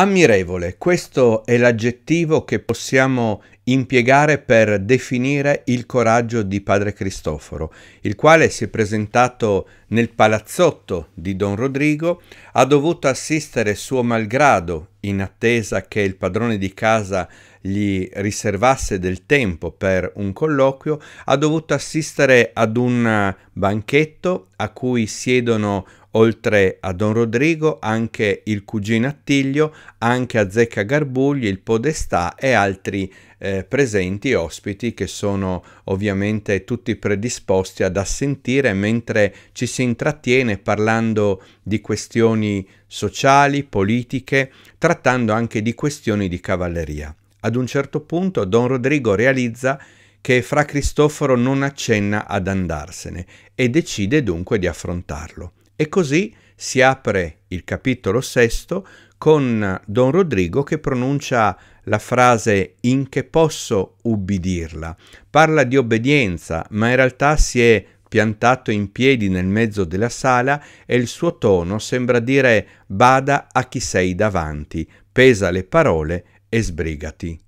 Ammirevole, questo è l'aggettivo che possiamo impiegare per definire il coraggio di padre Cristoforo, il quale si è presentato nel palazzotto di Don Rodrigo, ha dovuto assistere suo malgrado in attesa che il padrone di casa gli riservasse del tempo per un colloquio, ha dovuto assistere ad un banchetto a cui siedono oltre a Don Rodrigo anche il cugino Attilio, anche a Zecca Garbugli, il Podestà e altri eh, presenti ospiti che sono ovviamente tutti predisposti ad assentire mentre ci si intrattiene parlando di questioni sociali, politiche, trattando anche di questioni di cavalleria. Ad un certo punto Don Rodrigo realizza che Fra Cristoforo non accenna ad andarsene e decide dunque di affrontarlo. E così si apre il capitolo sesto con Don Rodrigo che pronuncia la frase in che posso ubbidirla. Parla di obbedienza, ma in realtà si è piantato in piedi nel mezzo della sala e il suo tono sembra dire bada a chi sei davanti, pesa le parole e sbrigati.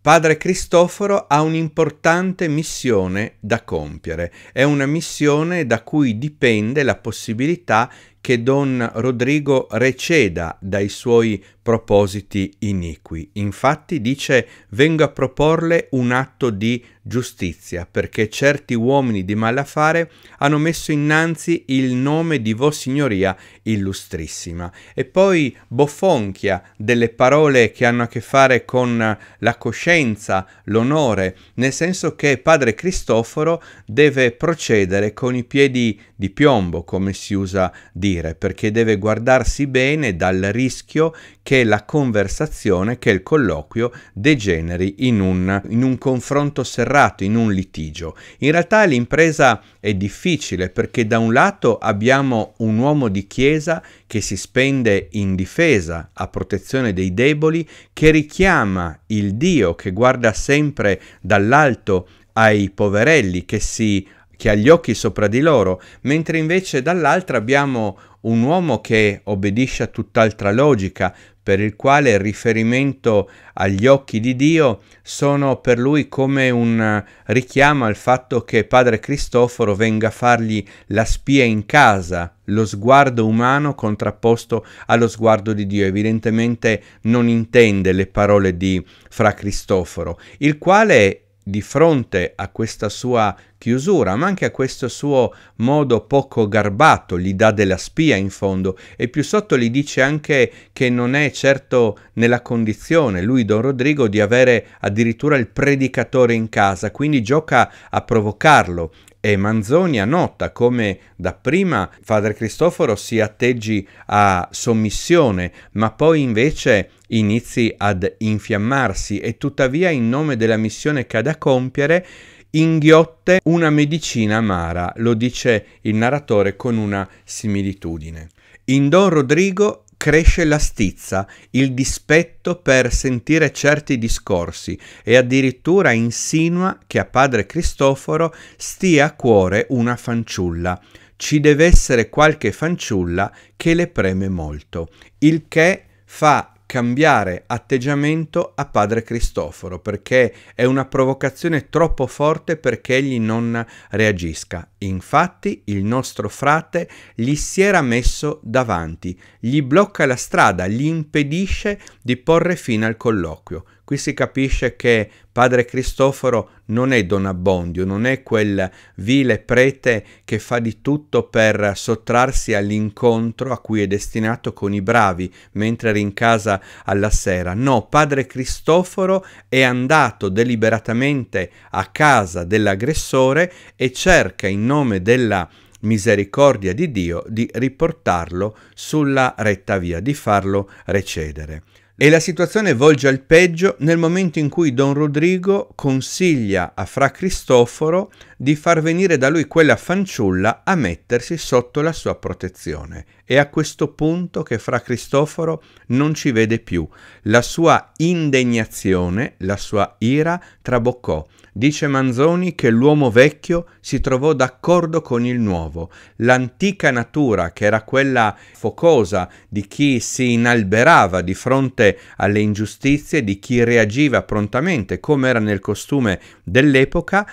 Padre Cristoforo ha un'importante missione da compiere, è una missione da cui dipende la possibilità che Don Rodrigo receda dai suoi propositi iniqui. Infatti dice vengo a proporle un atto di giustizia, perché certi uomini di malaffare hanno messo innanzi il nome di Signoria illustrissima. E poi bofonchia delle parole che hanno a che fare con la coscienza, l'onore, nel senso che padre Cristoforo deve procedere con i piedi di piombo, come si usa dire dire perché deve guardarsi bene dal rischio che la conversazione, che il colloquio degeneri in un, in un confronto serrato, in un litigio. In realtà l'impresa è difficile perché da un lato abbiamo un uomo di chiesa che si spende in difesa, a protezione dei deboli, che richiama il Dio che guarda sempre dall'alto ai poverelli che si che ha gli occhi sopra di loro, mentre invece dall'altra abbiamo un uomo che obbedisce a tutt'altra logica, per il quale il riferimento agli occhi di Dio sono per lui come un richiamo al fatto che padre Cristoforo venga a fargli la spia in casa, lo sguardo umano contrapposto allo sguardo di Dio. Evidentemente non intende le parole di Fra Cristoforo, il quale di fronte a questa sua chiusura, ma anche a questo suo modo poco garbato, gli dà della spia in fondo e più sotto gli dice anche che non è certo nella condizione, lui Don Rodrigo, di avere addirittura il predicatore in casa, quindi gioca a provocarlo e Manzoni annota come dapprima Padre Cristoforo si atteggi a sommissione, ma poi invece inizi ad infiammarsi e tuttavia in nome della missione che ha da compiere inghiotte una medicina amara, lo dice il narratore con una similitudine. In Don Rodrigo cresce la stizza, il dispetto per sentire certi discorsi e addirittura insinua che a padre Cristoforo stia a cuore una fanciulla. Ci deve essere qualche fanciulla che le preme molto, il che fa cambiare atteggiamento a padre Cristoforo perché è una provocazione troppo forte perché egli non reagisca. Infatti il nostro frate gli si era messo davanti, gli blocca la strada, gli impedisce di porre fine al colloquio. Qui si capisce che padre Cristoforo non è Don Abbondio, non è quel vile prete che fa di tutto per sottrarsi all'incontro a cui è destinato con i bravi mentre rincasa alla sera. No, padre Cristoforo è andato deliberatamente a casa dell'aggressore e cerca in nome della misericordia di Dio di riportarlo sulla retta via, di farlo recedere. E la situazione volge al peggio nel momento in cui Don Rodrigo consiglia a Fra Cristoforo di far venire da lui quella fanciulla a mettersi sotto la sua protezione. È a questo punto che fra Cristoforo non ci vede più. La sua indegnazione, la sua ira traboccò. Dice Manzoni che l'uomo vecchio si trovò d'accordo con il nuovo. L'antica natura, che era quella focosa di chi si inalberava di fronte alle ingiustizie, di chi reagiva prontamente, come era nel costume dell'epoca,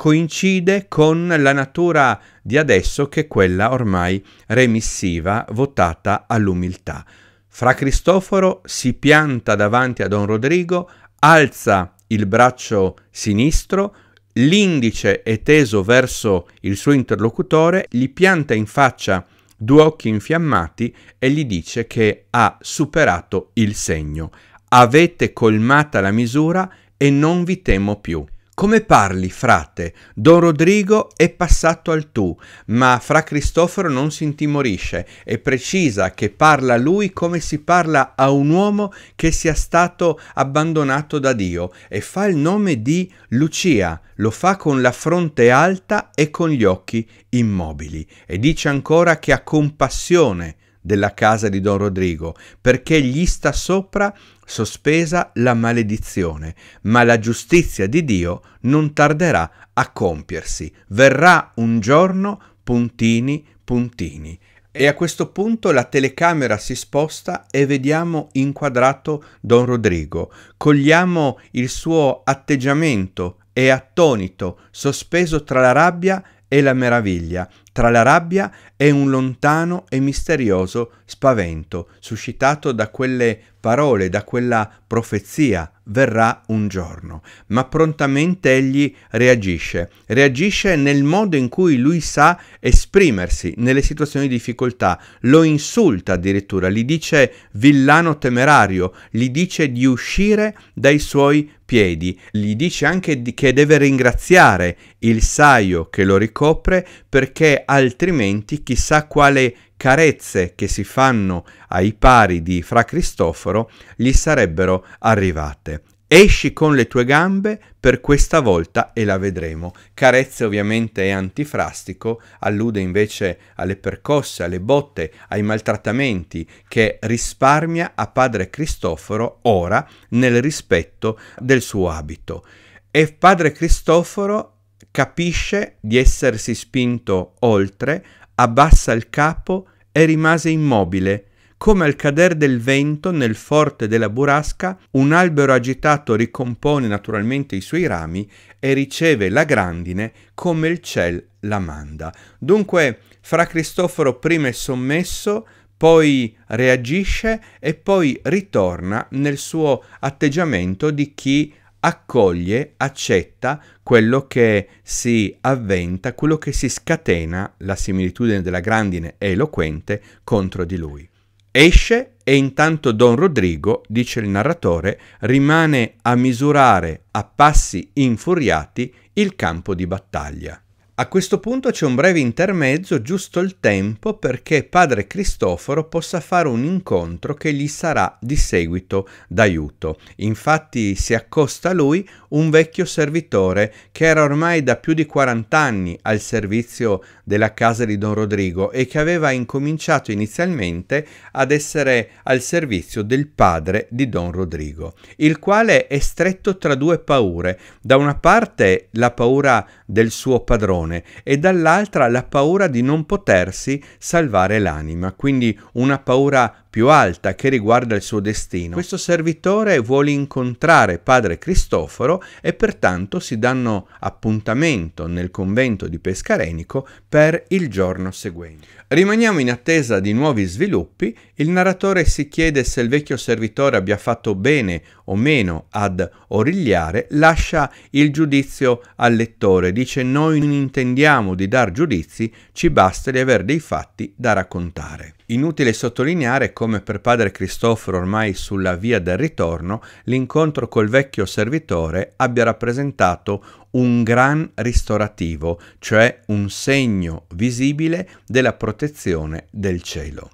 coincide con la natura di adesso che è quella ormai remissiva votata all'umiltà. Fra Cristoforo si pianta davanti a Don Rodrigo, alza il braccio sinistro, l'indice è teso verso il suo interlocutore, gli pianta in faccia due occhi infiammati e gli dice che ha superato il segno. Avete colmata la misura e non vi temo più. Come parli, frate? Don Rodrigo è passato al tu, ma fra Cristoforo non si intimorisce e precisa che parla lui come si parla a un uomo che sia stato abbandonato da Dio e fa il nome di Lucia, lo fa con la fronte alta e con gli occhi immobili e dice ancora che ha compassione della casa di Don Rodrigo, perché gli sta sopra sospesa la maledizione, ma la giustizia di Dio non tarderà a compiersi. Verrà un giorno puntini puntini. E a questo punto la telecamera si sposta e vediamo inquadrato Don Rodrigo. Cogliamo il suo atteggiamento e attonito, sospeso tra la rabbia e la meraviglia, tra la rabbia e un lontano e misterioso spavento suscitato da quelle parole, da quella profezia verrà un giorno, ma prontamente egli reagisce, reagisce nel modo in cui lui sa esprimersi nelle situazioni di difficoltà, lo insulta addirittura, gli dice villano temerario, gli dice di uscire dai suoi piedi, gli dice anche che deve ringraziare il saio che lo ricopre perché altrimenti chissà quale carezze che si fanno ai pari di Fra Cristoforo gli sarebbero arrivate. Esci con le tue gambe per questa volta e la vedremo. Carezze ovviamente è antifrastico, allude invece alle percosse, alle botte, ai maltrattamenti che risparmia a padre Cristoforo ora nel rispetto del suo abito. E padre Cristoforo capisce di essersi spinto oltre, abbassa il capo e rimase immobile, come al cader del vento nel forte della burrasca un albero agitato ricompone naturalmente i suoi rami e riceve la grandine come il ciel la manda. Dunque, fra Cristoforo prima è sommesso, poi reagisce e poi ritorna nel suo atteggiamento di chi accoglie, accetta quello che si avventa, quello che si scatena, la similitudine della grandine è eloquente, contro di lui. Esce e intanto Don Rodrigo, dice il narratore, rimane a misurare a passi infuriati il campo di battaglia. A questo punto c'è un breve intermezzo, giusto il tempo perché padre Cristoforo possa fare un incontro che gli sarà di seguito d'aiuto. Infatti si accosta a lui un vecchio servitore che era ormai da più di 40 anni al servizio della casa di Don Rodrigo e che aveva incominciato inizialmente ad essere al servizio del padre di Don Rodrigo, il quale è stretto tra due paure. Da una parte la paura del suo padrone, punizione e dall'altra la paura di non potersi salvare l'anima, quindi una paura più alta che riguarda il suo destino. Questo servitore vuole incontrare padre Cristoforo e pertanto si danno appuntamento nel convento di Pescarenico per il giorno seguente. Rimaniamo in attesa di nuovi sviluppi, il narratore si chiede se il vecchio servitore abbia fatto bene o meno ad origliare, lascia il giudizio al lettore, dice noi non intendiamo di dar giudizi, ci basta di avere dei fatti da raccontare. Inutile sottolineare come per padre Cristoforo ormai sulla via del ritorno l'incontro col vecchio servitore abbia rappresentato un gran ristorativo, cioè un segno visibile della protezione del cielo.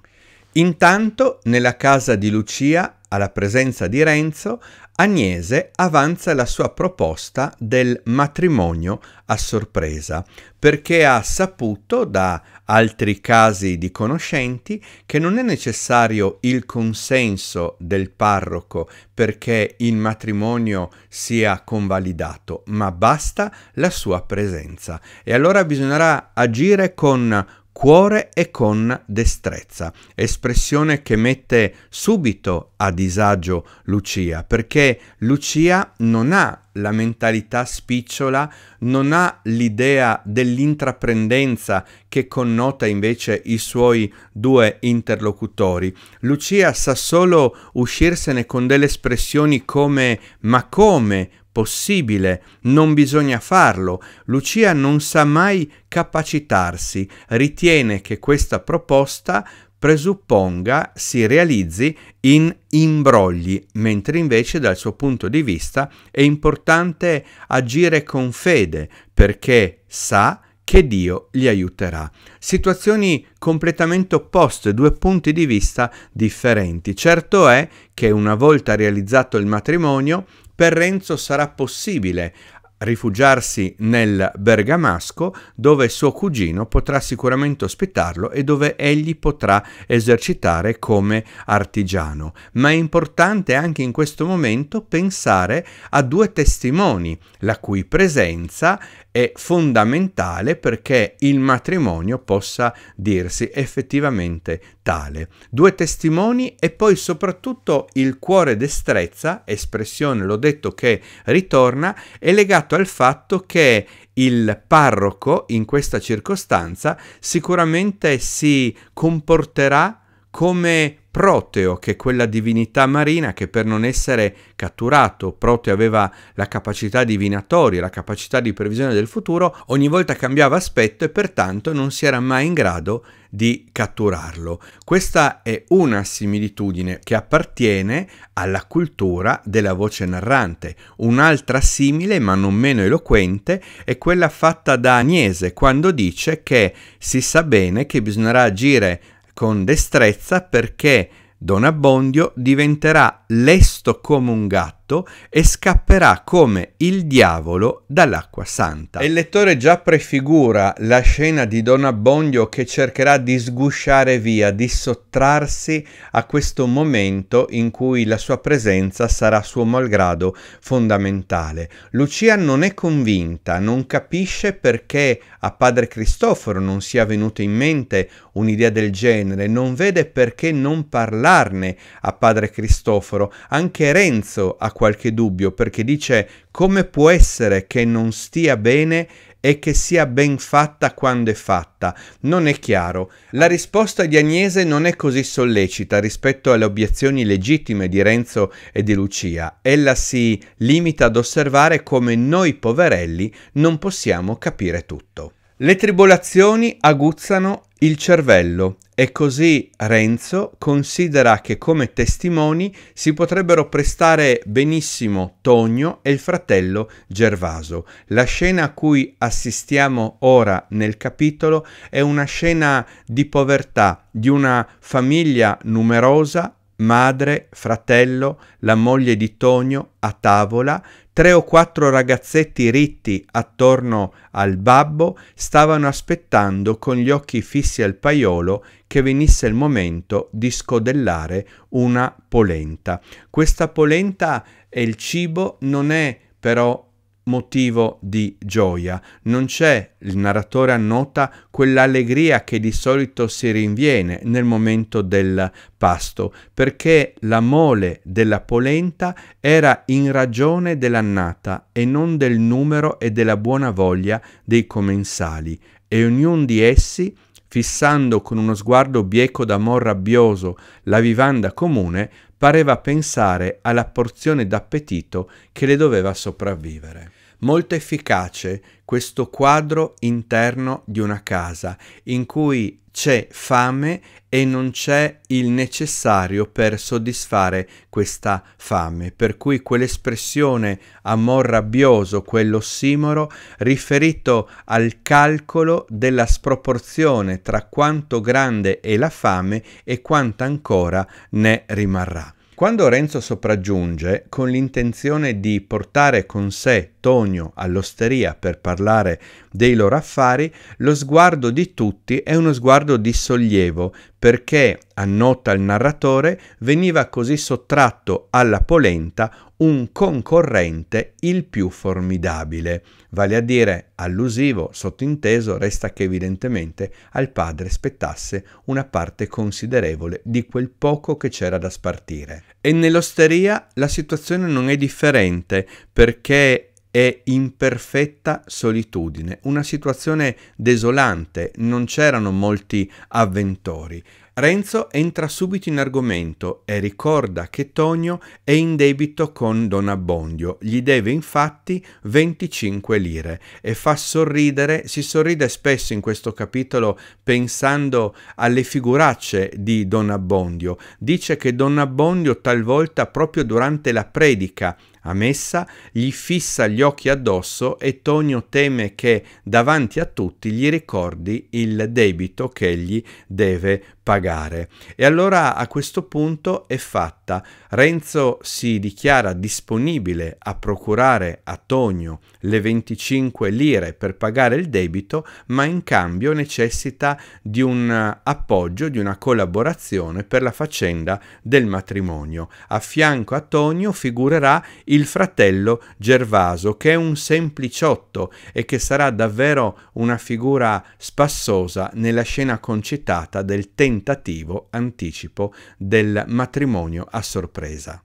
Intanto, nella casa di Lucia, alla presenza di Renzo, Agnese avanza la sua proposta del matrimonio a sorpresa, perché ha saputo da altri casi di conoscenti che non è necessario il consenso del parroco perché il matrimonio sia convalidato, ma basta la sua presenza. E allora bisognerà agire con cuore e con destrezza, espressione che mette subito a disagio Lucia, perché Lucia non ha la mentalità spicciola, non ha l'idea dell'intraprendenza che connota invece i suoi due interlocutori. Lucia sa solo uscirsene con delle espressioni come ma come possibile, non bisogna farlo. Lucia non sa mai capacitarsi, ritiene che questa proposta presupponga si realizzi in imbrogli, mentre invece dal suo punto di vista è importante agire con fede perché sa che Dio gli aiuterà. Situazioni completamente opposte, due punti di vista differenti. Certo è che una volta realizzato il matrimonio, per Renzo sarà possibile rifugiarsi nel Bergamasco dove suo cugino potrà sicuramente ospitarlo e dove egli potrà esercitare come artigiano. Ma è importante anche in questo momento pensare a due testimoni la cui presenza è fondamentale perché il matrimonio possa dirsi effettivamente tale. Due testimoni e poi soprattutto il cuore destrezza, espressione l'ho detto che ritorna, è legato al fatto che il parroco in questa circostanza sicuramente si comporterà come Proteo, che è quella divinità marina che per non essere catturato, Proteo aveva la capacità divinatoria, la capacità di previsione del futuro, ogni volta cambiava aspetto e pertanto non si era mai in grado di catturarlo. Questa è una similitudine che appartiene alla cultura della voce narrante. Un'altra simile, ma non meno eloquente, è quella fatta da Agnese quando dice che si sa bene che bisognerà agire con destrezza perché Don Abbondio diventerà lesto come un gatto fatto e scapperà come il diavolo dall'acqua santa. Il lettore già prefigura la scena di Don Abbondio che cercherà di sgusciare via, di sottrarsi a questo momento in cui la sua presenza sarà suo malgrado fondamentale. Lucia non è convinta, non capisce perché a padre Cristoforo non sia venuta in mente un'idea del genere, non vede perché non parlarne a padre Cristoforo. Anche Renzo a qualche dubbio perché dice come può essere che non stia bene e che sia ben fatta quando è fatta. Non è chiaro. La risposta di Agnese non è così sollecita rispetto alle obiezioni legittime di Renzo e di Lucia. Ella si limita ad osservare come noi poverelli non possiamo capire tutto. Le tribolazioni aguzzano il cervello e così Renzo considera che come testimoni si potrebbero prestare benissimo Tonio e il fratello Gervaso. La scena a cui assistiamo ora nel capitolo è una scena di povertà di una famiglia numerosa madre, fratello, la moglie di Tonio a tavola, tre o quattro ragazzetti ritti attorno al babbo stavano aspettando con gli occhi fissi al paiolo che venisse il momento di scodellare una polenta. Questa polenta e il cibo, non è però motivo di gioia, non c'è, il narratore annota, quell'allegria che di solito si rinviene nel momento del pasto, perché la mole della polenta era in ragione dell'annata e non del numero e della buona voglia dei commensali, e ognuno di essi fissando con uno sguardo bieco d'amor rabbioso la vivanda comune, pareva pensare alla porzione d'appetito che le doveva sopravvivere molto efficace questo quadro interno di una casa in cui c'è fame e non c'è il necessario per soddisfare questa fame, per cui quell'espressione amor rabbioso, quell'ossimoro, riferito al calcolo della sproporzione tra quanto grande è la fame e quanta ancora ne rimarrà. Quando Renzo sopraggiunge con l'intenzione di portare con sé Tonio all'osteria per parlare dei loro affari, lo sguardo di tutti è uno sguardo di sollievo perché, annota il narratore, veniva così sottratto alla polenta un concorrente il più formidabile, vale a dire allusivo, sottinteso, resta che evidentemente al padre spettasse una parte considerevole di quel poco che c'era da spartire. E nell'osteria la situazione non è differente, perché e in perfetta solitudine, una situazione desolante, non c'erano molti avventori. Renzo entra subito in argomento e ricorda che Tonio è in debito con Don Abbondio, gli deve infatti 25 lire e fa sorridere, si sorride spesso in questo capitolo pensando alle figuracce di Don Abbondio, dice che Don Abbondio talvolta proprio durante la predica a messa, gli fissa gli occhi addosso e Tonio teme che davanti a tutti gli ricordi il debito che egli deve pagare. E allora a questo punto è fatta. Renzo si dichiara disponibile a procurare a Tonio le 25 lire per pagare il debito, ma in cambio necessita di un appoggio, di una collaborazione per la faccenda del matrimonio. A fianco a Tonio figurerà il fratello Gervaso, che è un sempliciotto e che sarà davvero una figura spassosa nella scena concitata del tentativo tentativo anticipo del matrimonio a sorpresa.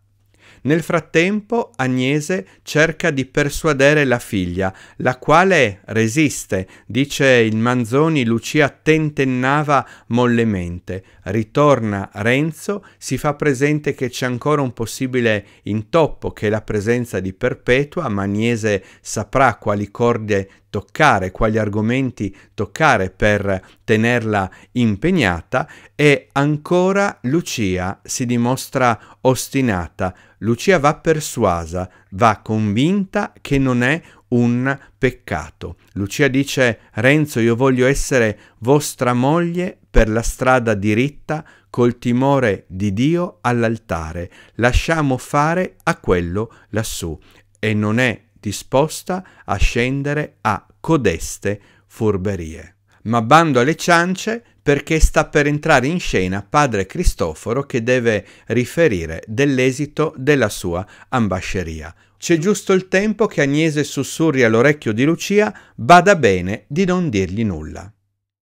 Nel frattempo Agnese cerca di persuadere la figlia, la quale resiste, dice il Manzoni Lucia tentennava mollemente. Ritorna Renzo, si fa presente che c'è ancora un possibile intoppo che è la presenza di Perpetua, ma Agnese saprà quali corde toccare, quali argomenti toccare per tenerla impegnata e ancora Lucia si dimostra ostinata, Lucia va persuasa, va convinta che non è un peccato. Lucia dice Renzo io voglio essere vostra moglie per la strada diritta col timore di Dio all'altare, lasciamo fare a quello lassù e non è disposta a scendere a codeste furberie. Ma bando alle ciance perché sta per entrare in scena padre Cristoforo che deve riferire dell'esito della sua ambasceria. C'è giusto il tempo che Agnese sussurri all'orecchio di Lucia, bada bene di non dirgli nulla.